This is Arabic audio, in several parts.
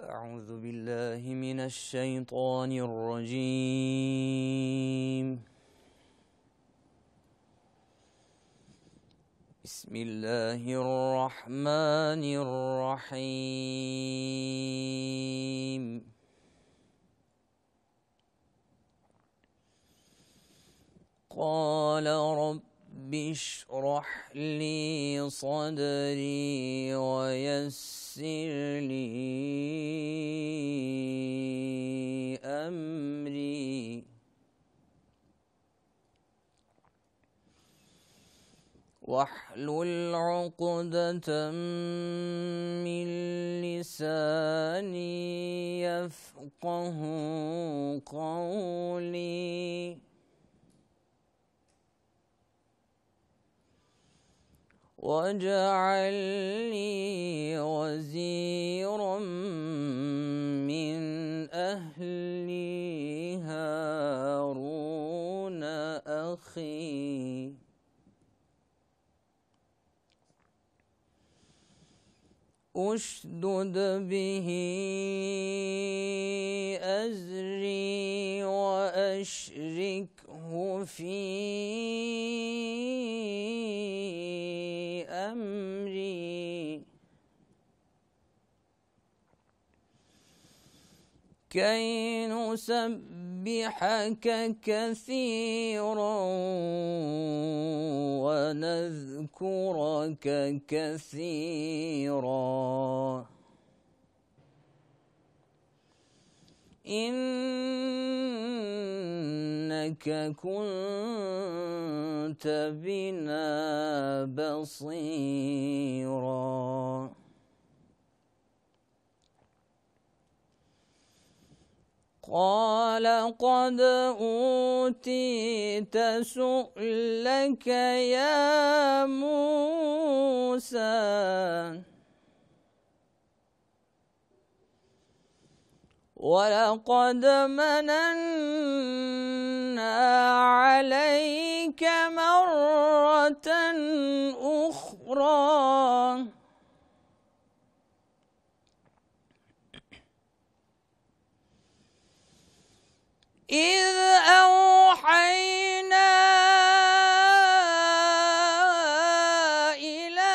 أعوذ بالله من الشيطان الرجيم بسم الله الرحمن الرحيم قال رب رب اشرح لي صدري ويسر لي امري واحلل عقدة من لساني يفقه قولي واجعل لي وزيرا من أهلي هارون أخي اشدد به أزري وأشركه في أمري كي نسبحك كثيرا ونذكرك كثيرا إنك كنت بنا بصيراً قال قد أوتيت سؤلك يا موسى ولقد مننا عليك مرة أخرى إذ أوحينا إلى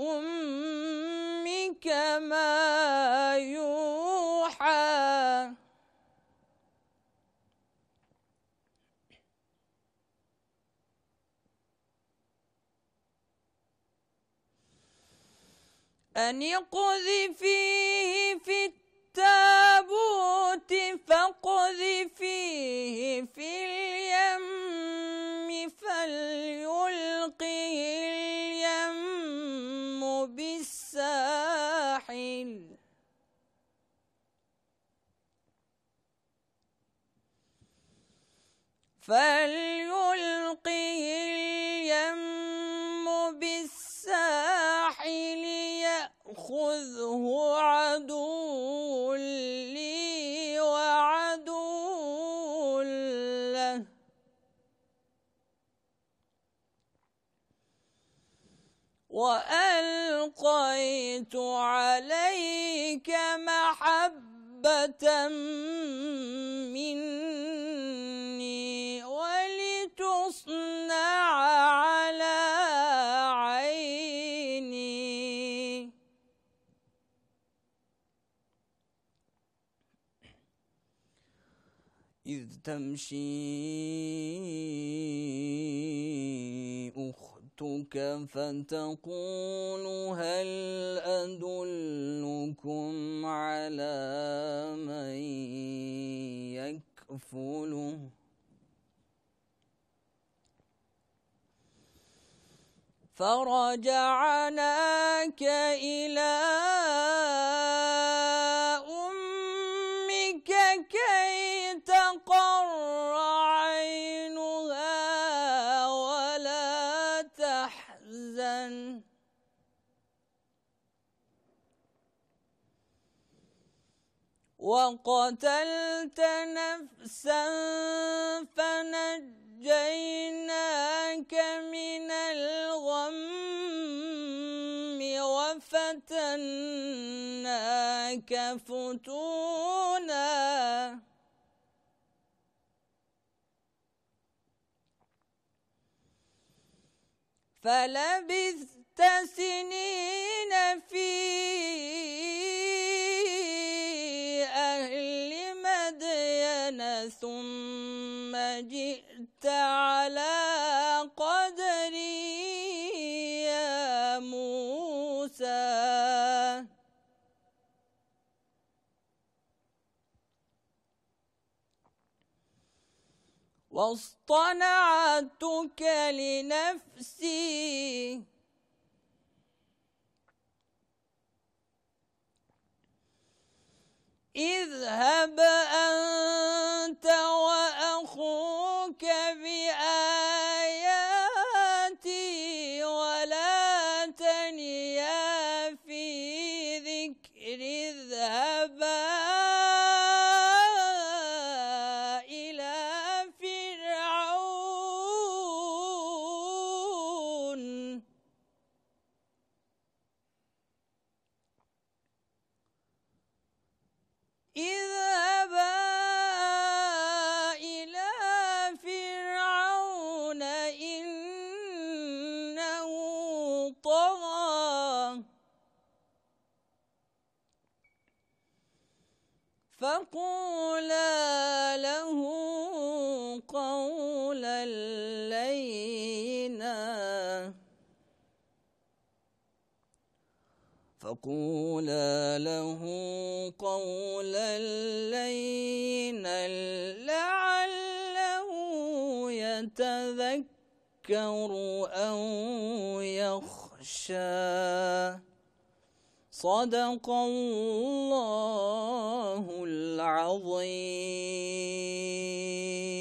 أمك ما يوحى أن يقذفيه في التابوت فاقذفيه فيه في اليم فليلقه اليم بالساحل فليلقه اليم بالساحل يأخذه وألقيت عليك محبة مني ولتصنع على عيني إذ تمشي جئتك فتقول هل أدلكم على من يكفله فرجعناك إلى وقتلت نفسا فنجيناك من الغم وفتناك فتونا فلبثت سنين في ثم جئت على قدري يا موسى واصطنعتك لنفسي اذهب فقولا له قولا لينا فقولا له قولا لينا لعله يتذكر أو يخشى صدق الله العظيم